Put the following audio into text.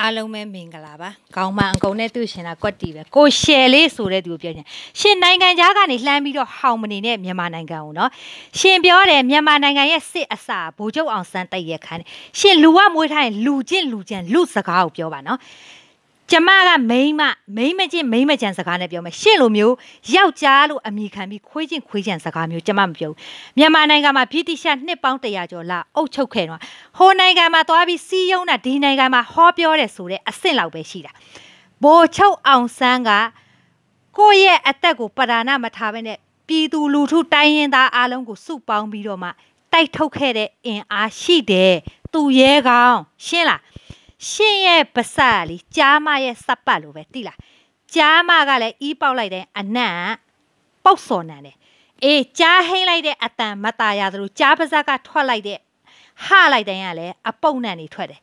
အားလုံးပဲမင်္ဂလာပါ။ကောင်းမအကုန်နဲ့သူ့ရှင်တာကွက်တီပဲ။ကိုရှယ်လေးဆိုတဲ့သူကိုပြောချင်။ရှင်နိုင်ငံသားကနေလှမ်းပြီးတော့ဟောင်မနေနဲ့မြန်မာနိုင်ငံကိုနော်။ရှင်ပြောတယ်မြန်မာနိုင်ငံရဲ့စစ်အစာဗိုလ်ချုပ်အောင်စန်းတိုက်ရခန်း။ရှင်လူဝမွေးထားရင်လူချင်းလူကျန်လူစကားကိုပြောပါနော်။ကျမကမိန်းမမိန်းမချင်းမိန်းမချန်စကားနဲ့ပြောမယ်ရှင့်လိုမျိုးယောက်ျားလို့အမိခံပြီးခွေးချင်းခွေးချန်စကားမျိုးကျမမပြောဘူးမြန်မာနိုင်ငံမှာဗြိတိရှနှစ်ပေါင်း100ကျော်လာအုပ်ချုပ်ခဲ့တော့ဟိုနိုင်ငံမှာသွားပြီးစီးယုံတာဒီနိုင်ငံမှာဟောပြောတယ်ဆိုတဲ့အဆင့်လောက်ပဲရှိတာဘိုလ်ချုပ်အောင်ဆန်းကကိုယ့်ရဲ့အသက်ကိုပဒါနမထားဘဲနဲ့ပြည်သူလူထုတိုင်းရင်းသားအားလုံးကိုစုပေါင်းပြီးတော့မှတိုက်ထုတ်ခဲ့တဲ့အင်အားရှိတယ်သူရဲကောင်း ရှင်းလားရှင်ရဲ့ပစလီကြားမရဲ့စပတ်လိုပဲတိလားကြားမကလည်းအီးပေါက်လိုက်တဲ့အနံ့ပုတ်စော်နံတယ်အေးကြားဟိမ့်လိုက်တဲ့အတန်မตาရသလိုကြားပါးစပ်ကထွက်လိုက်တဲ့ဟလိုက်တိုင်းကလည်းအပုတ်နံနေထွက်တယ်